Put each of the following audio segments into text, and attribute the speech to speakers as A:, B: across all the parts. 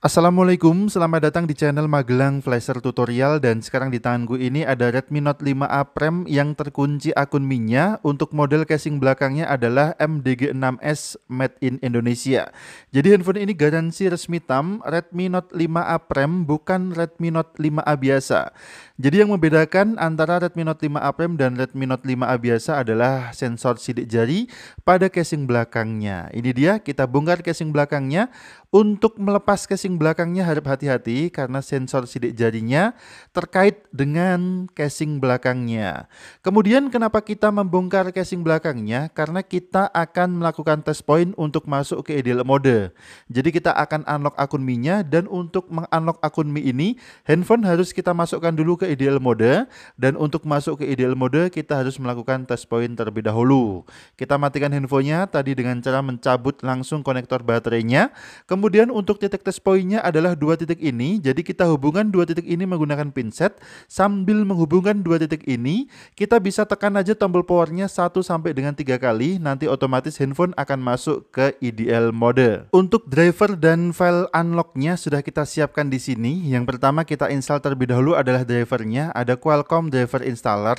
A: Assalamualaikum, selamat datang di channel Magelang Flasher Tutorial dan sekarang di tanganku ini ada Redmi Note 5A Prem yang terkunci akun minyak untuk model casing belakangnya adalah MDG6S Made in Indonesia. Jadi handphone ini garansi resmi TAM, Redmi Note 5A Prem bukan Redmi Note 5A biasa. Jadi yang membedakan antara Redmi Note 5A Prem dan Redmi Note 5A biasa adalah sensor sidik jari pada casing belakangnya. Ini dia, kita bongkar casing belakangnya. Untuk melepas casing belakangnya harap hati-hati karena sensor sidik jarinya terkait dengan casing belakangnya. Kemudian kenapa kita membongkar casing belakangnya? Karena kita akan melakukan test point untuk masuk ke ideal mode. Jadi kita akan unlock akun Mi-nya dan untuk mengunlock akun Mi ini, handphone harus kita masukkan dulu ke ideal mode dan untuk masuk ke ideal mode kita harus melakukan test point terlebih dahulu. Kita matikan handphonenya tadi dengan cara mencabut langsung konektor baterainya. Kemudian Kemudian untuk titik test pointnya adalah dua titik ini, jadi kita hubungkan dua titik ini menggunakan pinset. Sambil menghubungkan dua titik ini, kita bisa tekan aja tombol powernya satu sampai dengan tiga kali, nanti otomatis handphone akan masuk ke IDL mode. Untuk driver dan file unlocknya sudah kita siapkan di sini. Yang pertama kita install terlebih dahulu adalah drivernya, ada Qualcomm driver installer.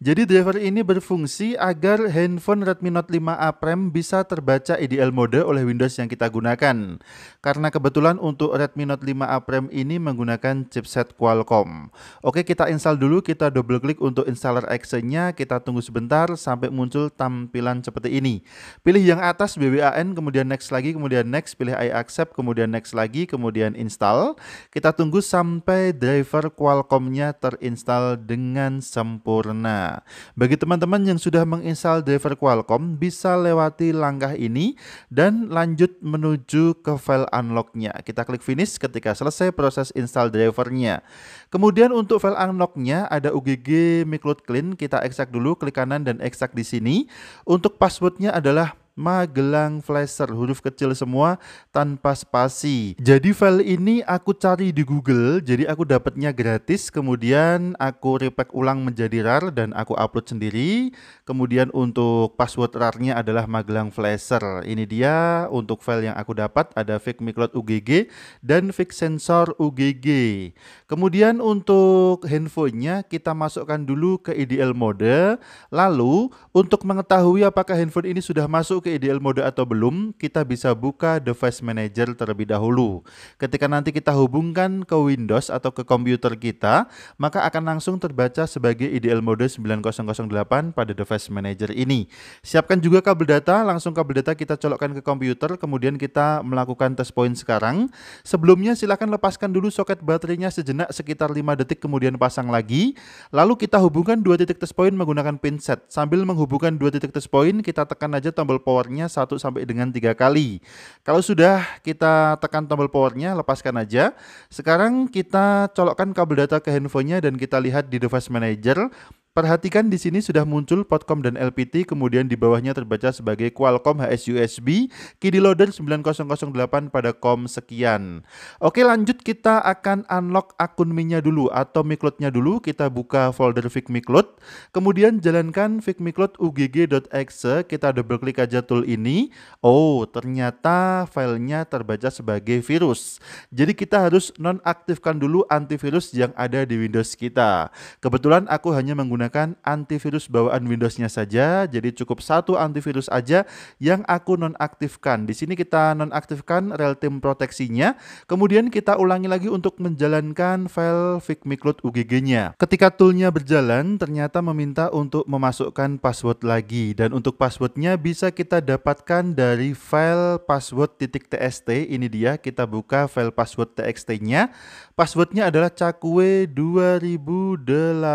A: Jadi driver ini berfungsi agar handphone Redmi Note 5A Prime bisa terbaca IDL mode oleh Windows yang kita gunakan karena kebetulan untuk Redmi Note 5A Prime ini menggunakan chipset Qualcomm. Oke, kita install dulu, kita double klik untuk installer actionnya, kita tunggu sebentar sampai muncul tampilan seperti ini. Pilih yang atas BWAN, kemudian next lagi, kemudian next, pilih I accept, kemudian next lagi, kemudian install. Kita tunggu sampai driver Qualcomm-nya terinstall dengan sempurna. Bagi teman-teman yang sudah menginstall driver Qualcomm, bisa lewati langkah ini dan lanjut menuju ke file unlocknya Kita klik finish ketika selesai proses install drivernya. Kemudian untuk file unlocknya ada UGG micloud clean, kita ekstrak dulu, klik kanan dan ekstrak di sini. Untuk passwordnya adalah Magelang Flasher huruf kecil semua tanpa spasi. Jadi file ini aku cari di Google, jadi aku dapatnya gratis, kemudian aku repack ulang menjadi RAR dan aku upload sendiri. Kemudian untuk password RAR-nya adalah Magelang Flasher. Ini dia untuk file yang aku dapat ada fake Miklot UGG dan fake sensor UGG. Kemudian untuk handphonenya kita masukkan dulu ke IDL mode. Lalu untuk mengetahui apakah handphone ini sudah masuk ke ke ideal mode atau belum, kita bisa buka device manager terlebih dahulu. Ketika nanti kita hubungkan ke Windows atau ke komputer kita, maka akan langsung terbaca sebagai ideal mode 9008 pada device manager ini. Siapkan juga kabel data, langsung kabel data kita colokkan ke komputer, kemudian kita melakukan test point sekarang. Sebelumnya silakan lepaskan dulu soket baterainya sejenak sekitar 5 detik kemudian pasang lagi. Lalu kita hubungkan dua titik test point menggunakan pinset. Sambil menghubungkan dua titik test point, kita tekan aja tombol power powernya satu sampai dengan tiga kali. Kalau sudah kita tekan tombol powernya, lepaskan aja. Sekarang kita colokkan kabel data ke handphonenya dan kita lihat di device manager Perhatikan di sini sudah muncul Potcom dan LPT, kemudian di bawahnya terbaca sebagai Qualcomm HSUSB, KD Loader 9008 pada COM sekian. Oke lanjut kita akan unlock akun Mi-nya dulu atau cloud nya dulu, kita buka folder Vic Cloud, kemudian jalankan Vic Cloud UGG.exe, kita double klik aja tool ini, oh ternyata filenya terbaca sebagai virus. Jadi kita harus nonaktifkan dulu antivirus yang ada di Windows kita. Kebetulan aku hanya menggunakan menggunakan antivirus bawaan Windows-nya saja. Jadi cukup satu antivirus aja yang aku nonaktifkan. Di sini kita nonaktifkan real-time proteksinya. Kemudian kita ulangi lagi untuk menjalankan file figmicloud UGG-nya. Ketika toolnya berjalan, ternyata meminta untuk memasukkan password lagi. Dan untuk passwordnya bisa kita dapatkan dari file password.txt. Ini dia, kita buka file password.txt-nya. Passwordnya adalah cakwe 2018.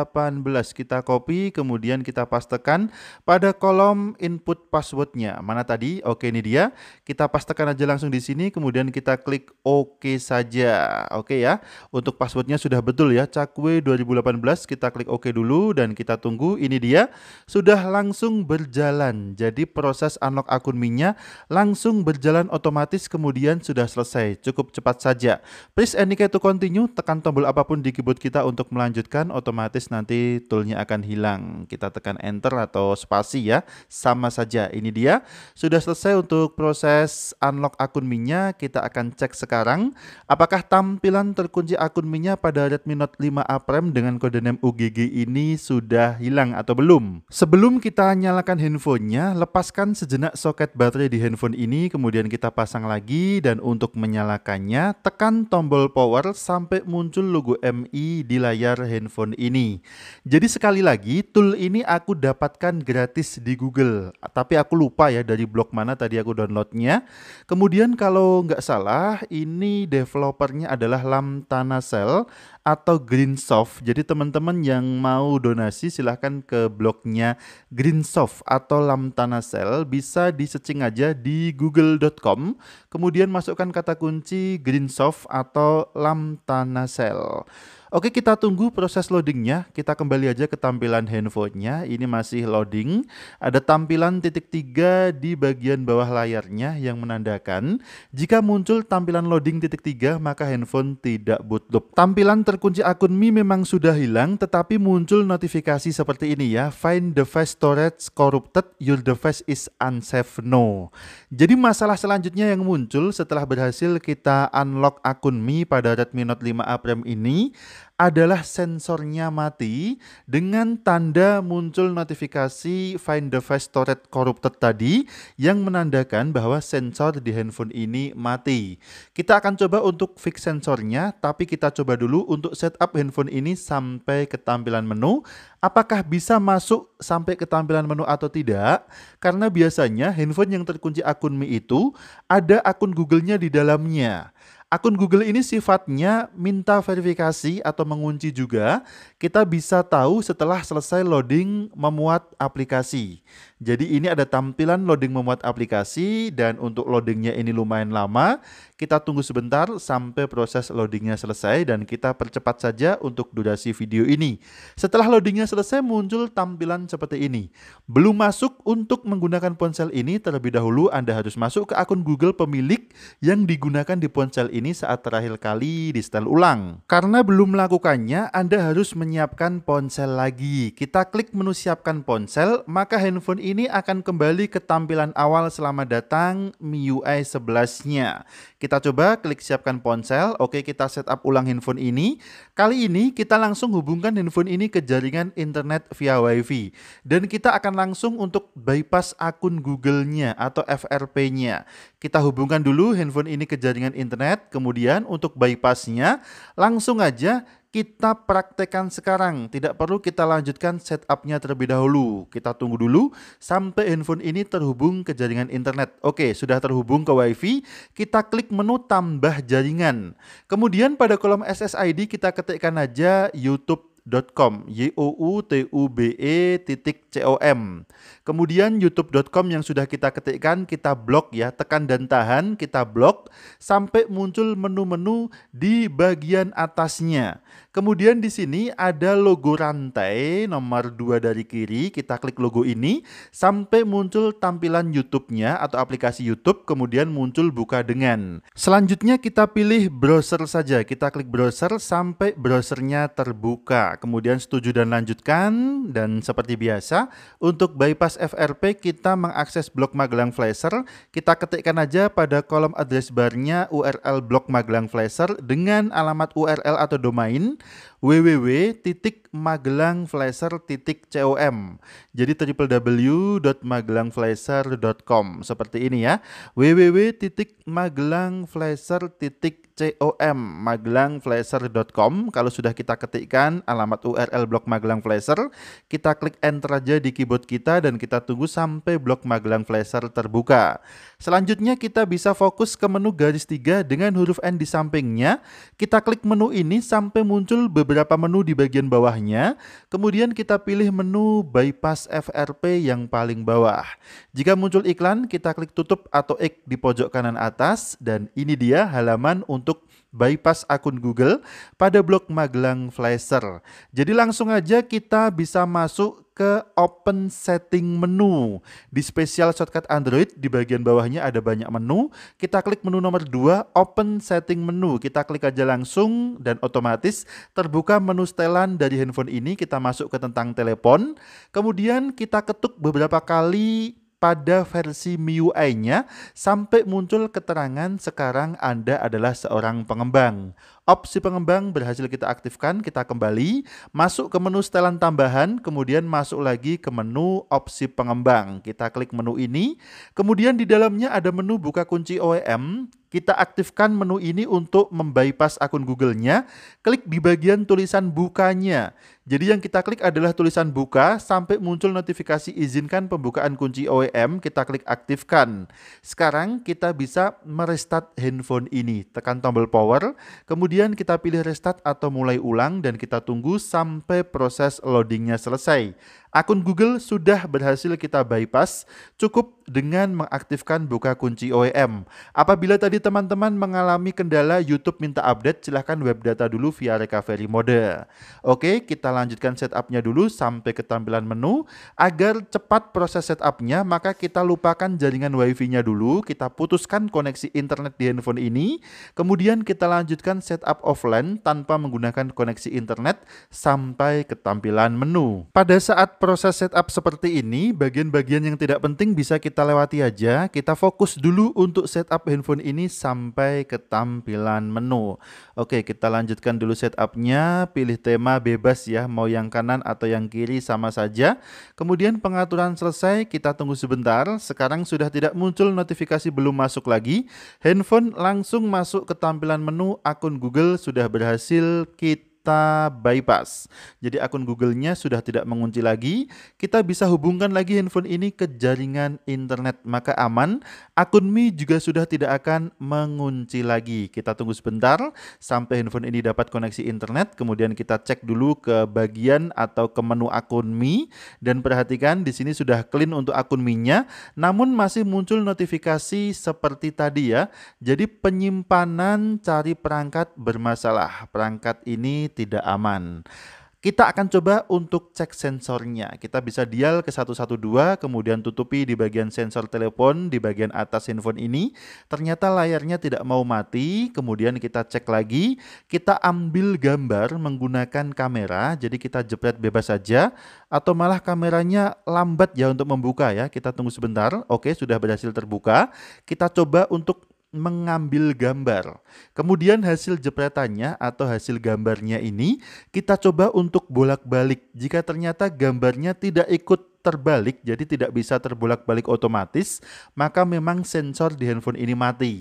A: Kita kita copy, kemudian kita pastekan pada kolom input passwordnya. Mana tadi? Oke, ini dia. Kita pastekan aja langsung di sini, kemudian kita klik OK saja. Oke ya. Untuk passwordnya sudah betul ya, cakwe 2018. Kita klik OK dulu dan kita tunggu. Ini dia. Sudah langsung berjalan. Jadi proses unlock akun minyak langsung berjalan otomatis kemudian sudah selesai. Cukup cepat saja. Please any to continue, tekan tombol apapun di keyboard kita untuk melanjutkan, otomatis nanti toolnya akan hilang. Kita tekan enter atau spasi ya. Sama saja. Ini dia. Sudah selesai untuk proses unlock akun mi Kita akan cek sekarang apakah tampilan terkunci akun mi pada Redmi Note 5A Prime dengan kode name UGG ini sudah hilang atau belum. Sebelum kita nyalakan handphonenya, lepaskan sejenak soket baterai di handphone ini, kemudian kita pasang lagi dan untuk menyalakannya, tekan tombol power sampai muncul logo MI di layar handphone ini. Jadi sekali sekali lagi, tool ini aku dapatkan gratis di Google. Tapi aku lupa ya dari blog mana tadi aku downloadnya. Kemudian kalau nggak salah, ini developernya adalah Lam Tanasel atau Greensoft. Jadi teman-teman yang mau donasi silahkan ke blognya Greensoft atau Lam Tanasel. Bisa di-searching aja di google.com. Kemudian masukkan kata kunci Greensoft atau Lam Tanasel. Oke, kita tunggu proses loadingnya. Kita kembali aja ke tampilan handphonenya. Ini masih loading. Ada tampilan titik tiga di bagian bawah layarnya yang menandakan jika muncul tampilan loading titik tiga, maka handphone tidak boot Tampilan terkunci akun Mi memang sudah hilang, tetapi muncul notifikasi seperti ini ya. Find device storage corrupted, your device is unsafe no. Jadi masalah selanjutnya yang muncul setelah berhasil kita unlock akun Mi pada Redmi Note 5A Prime ini adalah sensornya mati dengan tanda muncul notifikasi find the device storage corrupted tadi yang menandakan bahwa sensor di handphone ini mati. Kita akan coba untuk fix sensornya, tapi kita coba dulu untuk setup handphone ini sampai ke tampilan menu. Apakah bisa masuk sampai ke tampilan menu atau tidak? Karena biasanya handphone yang terkunci akun Mi itu ada akun Google-nya di dalamnya. Akun Google ini sifatnya minta verifikasi atau mengunci juga. Kita bisa tahu setelah selesai loading memuat aplikasi. Jadi ini ada tampilan loading memuat aplikasi dan untuk loadingnya ini lumayan lama. Kita tunggu sebentar sampai proses loadingnya selesai dan kita percepat saja untuk durasi video ini. Setelah loadingnya selesai muncul tampilan seperti ini. Belum masuk untuk menggunakan ponsel ini terlebih dahulu Anda harus masuk ke akun Google pemilik yang digunakan di ponsel ini saat terakhir kali di setel ulang. Karena belum melakukannya Anda harus menyiapkan ponsel lagi. Kita klik menu siapkan ponsel maka handphone ini ini akan kembali ke tampilan awal selama datang MIUI 11-nya. Kita coba klik siapkan ponsel, oke kita setup ulang handphone ini. Kali ini kita langsung hubungkan handphone ini ke jaringan internet via WiFi. Dan kita akan langsung untuk bypass akun Google-nya atau FRP-nya. Kita hubungkan dulu handphone ini ke jaringan internet, kemudian untuk bypass-nya, langsung aja kita praktekkan sekarang. Tidak perlu kita lanjutkan setupnya terlebih dahulu. Kita tunggu dulu sampai handphone ini terhubung ke jaringan internet. Oke, sudah terhubung ke WiFi. Kita klik menu tambah jaringan. Kemudian pada kolom SSID kita ketikkan aja YouTube com. y o u t u b e titik c o m kemudian youtube.com yang sudah kita ketikkan kita blok ya tekan dan tahan kita blok sampai muncul menu-menu di bagian atasnya Kemudian di sini ada logo rantai nomor 2 dari kiri, kita klik logo ini sampai muncul tampilan YouTube-nya atau aplikasi YouTube, kemudian muncul buka dengan. Selanjutnya kita pilih browser saja, kita klik browser sampai browsernya terbuka. Kemudian setuju dan lanjutkan dan seperti biasa untuk bypass FRP kita mengakses blog Magelang Flasher, kita ketikkan aja pada kolom address barnya URL blog Magelang Flasher dengan alamat URL atau domain www.magelangflasher.com. Jadi www.magelangflasher.com seperti ini ya. www.magelangflasher.com com kalau sudah kita ketikkan alamat URL blog Magelang Flasher kita klik enter aja di keyboard kita dan kita tunggu sampai blog Magelang Flasher terbuka Selanjutnya kita bisa fokus ke menu garis tiga dengan huruf N di sampingnya. Kita klik menu ini sampai muncul beberapa menu di bagian bawahnya. Kemudian kita pilih menu bypass FRP yang paling bawah. Jika muncul iklan, kita klik tutup atau X di pojok kanan atas. Dan ini dia halaman untuk bypass akun Google pada blog Magelang Flasher. Jadi langsung aja kita bisa masuk ke open setting menu. Di spesial shortcut Android di bagian bawahnya ada banyak menu. Kita klik menu nomor 2 open setting menu. Kita klik aja langsung dan otomatis terbuka menu setelan dari handphone ini. Kita masuk ke tentang telepon. Kemudian kita ketuk beberapa kali pada versi MIUI-nya sampai muncul keterangan sekarang Anda adalah seorang pengembang. Opsi pengembang berhasil kita aktifkan, kita kembali, masuk ke menu setelan tambahan, kemudian masuk lagi ke menu opsi pengembang. Kita klik menu ini, kemudian di dalamnya ada menu buka kunci OEM, kita aktifkan menu ini untuk membypass akun Google-nya, klik di bagian tulisan bukanya. Jadi yang kita klik adalah tulisan buka sampai muncul notifikasi izinkan pembukaan kunci OEM, kita klik aktifkan. Sekarang kita bisa merestart handphone ini. Tekan tombol power, kemudian kita pilih restart atau mulai ulang dan kita tunggu sampai proses loadingnya selesai. Akun Google sudah berhasil kita bypass cukup dengan mengaktifkan buka kunci OEM. Apabila tadi teman-teman mengalami kendala YouTube minta update, silahkan web data dulu via recovery mode. Oke, kita lanjutkan setupnya dulu sampai ke tampilan menu. Agar cepat proses setupnya, maka kita lupakan jaringan WiFi-nya dulu. Kita putuskan koneksi internet di handphone ini. Kemudian kita lanjutkan setup offline tanpa menggunakan koneksi internet sampai ke tampilan menu. Pada saat proses setup seperti ini, bagian-bagian yang tidak penting bisa kita lewati aja. Kita fokus dulu untuk setup handphone ini sampai ke tampilan menu. Oke, kita lanjutkan dulu setupnya. Pilih tema bebas ya, mau yang kanan atau yang kiri sama saja. Kemudian pengaturan selesai, kita tunggu sebentar. Sekarang sudah tidak muncul notifikasi belum masuk lagi. Handphone langsung masuk ke tampilan menu akun Google sudah berhasil kita kita bypass. Jadi akun Google-nya sudah tidak mengunci lagi, kita bisa hubungkan lagi handphone ini ke jaringan internet, maka aman. Akun Mi juga sudah tidak akan mengunci lagi. Kita tunggu sebentar sampai handphone ini dapat koneksi internet, kemudian kita cek dulu ke bagian atau ke menu akun Mi dan perhatikan di sini sudah clean untuk akun Mi-nya, namun masih muncul notifikasi seperti tadi ya. Jadi penyimpanan cari perangkat bermasalah. Perangkat ini tidak aman. Kita akan coba untuk cek sensornya. Kita bisa dial ke 112, kemudian tutupi di bagian sensor telepon, di bagian atas handphone ini. Ternyata layarnya tidak mau mati, kemudian kita cek lagi. Kita ambil gambar menggunakan kamera, jadi kita jepret bebas saja. Atau malah kameranya lambat ya untuk membuka ya. Kita tunggu sebentar, oke sudah berhasil terbuka. Kita coba untuk mengambil gambar. Kemudian hasil jepretannya atau hasil gambarnya ini kita coba untuk bolak-balik. Jika ternyata gambarnya tidak ikut terbalik, jadi tidak bisa terbolak-balik otomatis, maka memang sensor di handphone ini mati.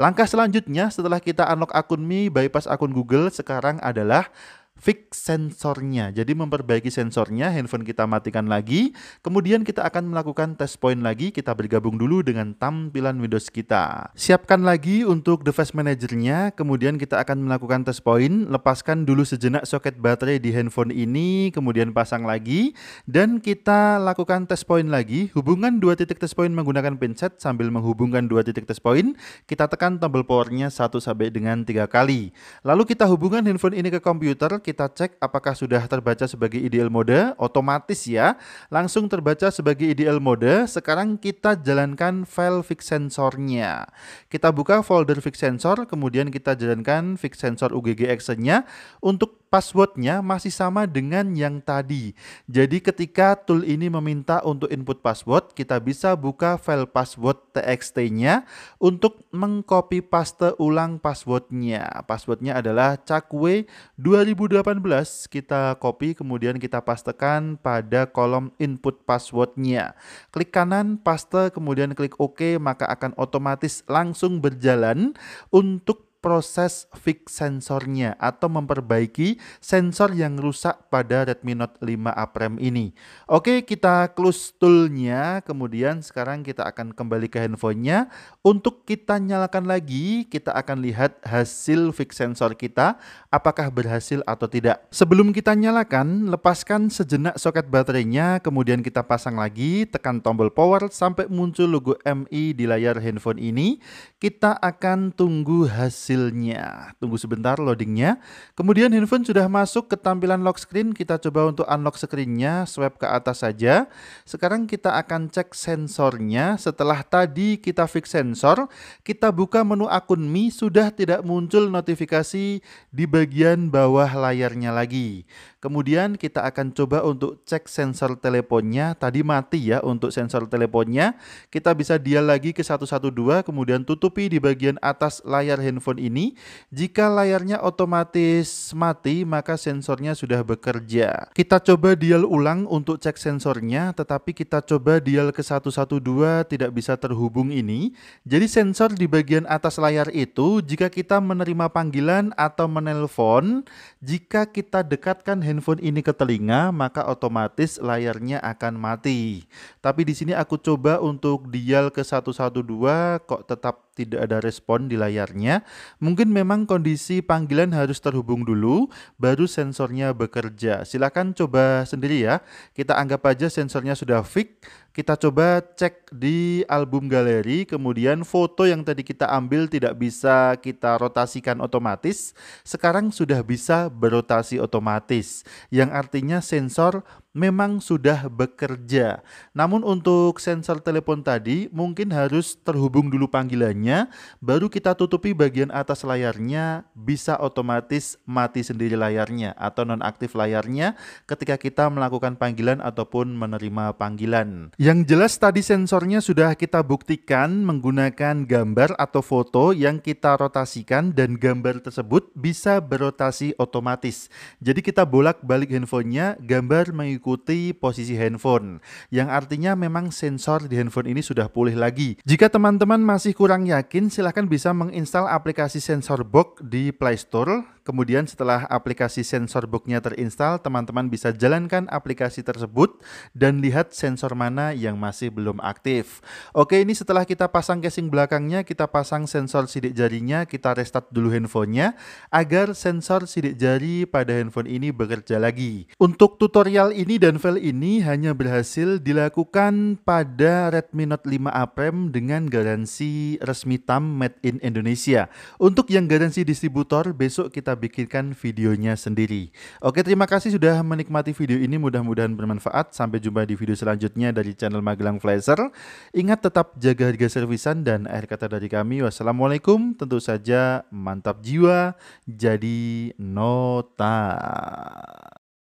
A: Langkah selanjutnya setelah kita unlock akun Mi bypass akun Google sekarang adalah fix sensornya. Jadi memperbaiki sensornya, handphone kita matikan lagi, kemudian kita akan melakukan test point lagi, kita bergabung dulu dengan tampilan Windows kita. Siapkan lagi untuk device manajernya, kemudian kita akan melakukan test point, lepaskan dulu sejenak soket baterai di handphone ini, kemudian pasang lagi, dan kita lakukan test point lagi, hubungan dua titik test point menggunakan pinset sambil menghubungkan dua titik test point, kita tekan tombol powernya satu sampai dengan tiga kali. Lalu kita hubungkan handphone ini ke komputer, kita cek apakah sudah terbaca sebagai ideal mode, otomatis ya, langsung terbaca sebagai ideal mode. Sekarang kita jalankan file fix sensornya. Kita buka folder fix sensor, kemudian kita jalankan fix sensor UGG action-nya untuk passwordnya masih sama dengan yang tadi. Jadi ketika tool ini meminta untuk input password, kita bisa buka file password txt-nya untuk mengcopy paste ulang passwordnya. Passwordnya adalah cakwe 2018. Kita copy kemudian kita pastekan pada kolom input passwordnya. Klik kanan paste kemudian klik OK maka akan otomatis langsung berjalan untuk proses fix sensornya atau memperbaiki sensor yang rusak pada Redmi Note 5 A ini. Oke, kita close toolnya, kemudian sekarang kita akan kembali ke handphonenya. Untuk kita nyalakan lagi, kita akan lihat hasil fix sensor kita, apakah berhasil atau tidak. Sebelum kita nyalakan, lepaskan sejenak soket baterainya, kemudian kita pasang lagi, tekan tombol power sampai muncul logo MI di layar handphone ini. Kita akan tunggu hasil hasilnya. Tunggu sebentar loadingnya. Kemudian handphone sudah masuk ke tampilan lock screen. Kita coba untuk unlock screennya, swipe ke atas saja. Sekarang kita akan cek sensornya. Setelah tadi kita fix sensor, kita buka menu akun Mi, sudah tidak muncul notifikasi di bagian bawah layarnya lagi. Kemudian kita akan coba untuk cek sensor teleponnya. Tadi mati ya untuk sensor teleponnya. Kita bisa dial lagi ke 112 kemudian tutupi di bagian atas layar handphone ini. Jika layarnya otomatis mati maka sensornya sudah bekerja. Kita coba dial ulang untuk cek sensornya tetapi kita coba dial ke 112 tidak bisa terhubung ini. Jadi sensor di bagian atas layar itu jika kita menerima panggilan atau menelpon jika kita dekatkan handphone handphone ini ke telinga, maka otomatis layarnya akan mati. Tapi di sini aku coba untuk dial ke 112 kok tetap tidak ada respon di layarnya, mungkin memang kondisi panggilan harus terhubung dulu, baru sensornya bekerja. Silahkan coba sendiri ya, kita anggap aja sensornya sudah fix, kita coba cek di album galeri, kemudian foto yang tadi kita ambil tidak bisa kita rotasikan otomatis, sekarang sudah bisa berotasi otomatis, yang artinya sensor memang sudah bekerja. Namun untuk sensor telepon tadi mungkin harus terhubung dulu panggilannya, baru kita tutupi bagian atas layarnya bisa otomatis mati sendiri layarnya atau nonaktif layarnya ketika kita melakukan panggilan ataupun menerima panggilan. Yang jelas tadi sensornya sudah kita buktikan menggunakan gambar atau foto yang kita rotasikan dan gambar tersebut bisa berotasi otomatis. Jadi kita bolak-balik handphonenya, gambar mengikuti mengikuti posisi handphone, yang artinya memang sensor di handphone ini sudah pulih lagi. Jika teman-teman masih kurang yakin, silahkan bisa menginstal aplikasi sensor box di Play Store. Kemudian setelah aplikasi sensor nya terinstall, teman-teman bisa jalankan aplikasi tersebut dan lihat sensor mana yang masih belum aktif. Oke, ini setelah kita pasang casing belakangnya, kita pasang sensor sidik jarinya, kita restart dulu handphonenya agar sensor sidik jari pada handphone ini bekerja lagi. Untuk tutorial ini ini dan file ini hanya berhasil dilakukan pada Redmi Note 5 A Prime dengan garansi resmi TAM made in Indonesia. Untuk yang garansi distributor, besok kita bikinkan videonya sendiri. Oke, terima kasih sudah menikmati video ini. Mudah-mudahan bermanfaat. Sampai jumpa di video selanjutnya dari channel Magelang Flasher. Ingat tetap jaga harga servisan dan akhir kata dari kami. Wassalamualaikum. Tentu saja mantap jiwa. Jadi nota.